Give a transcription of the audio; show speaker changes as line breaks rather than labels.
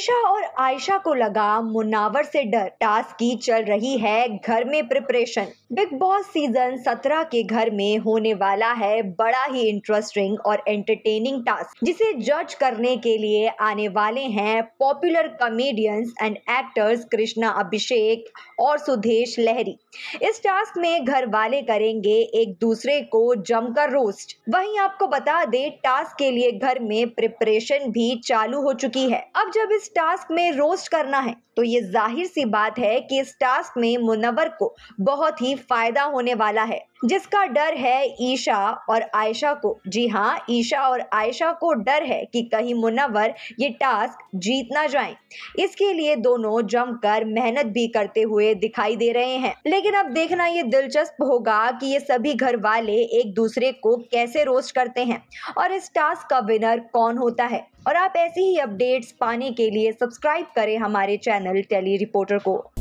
मनीषा और आयशा को लगा मुनावर से डर टास्क की चल रही है घर में प्रिपरेशन बिग बॉस सीजन 17 के घर में होने वाला है बड़ा ही इंटरेस्टिंग और एंटरटेनिंग टास्क जिसे जज करने के लिए आने वाले हैं popular comedians and actors Krishna Abhishek और सुधेश लहरी इस टास्क में घर वाले करेंगे एक दूसरे को जमकर रोस्ट वहीं आपको बता दे टास्क के लिए घर में प्रिपरेशन भी चालू हो चुकी है अब जब इस टास्क में रोस्ट करना है तो ये जाहिर सी बात है कि इस टास्क में मुनवर को बहुत ही फायदा होने वाला है जिसका डर है ईशा और आयशा को जी हाँ ईशा और आयशा को डर है कि कहीं मुनवर ये टास्क जीत ना जाए इसके लिए दोनों जमकर मेहनत भी करते हुए दिखाई दे रहे हैं लेकिन अब देखना ये दिलचस्प होगा कि ये सभी घर वाले एक दूसरे को कैसे रोस्ट करते हैं और इस टास्क का विनर कौन होता है और आप ऐसी ही अपडेट्स पाने के लिए सब्सक्राइब करें हमारे चैनल टेली रिपोर्टर को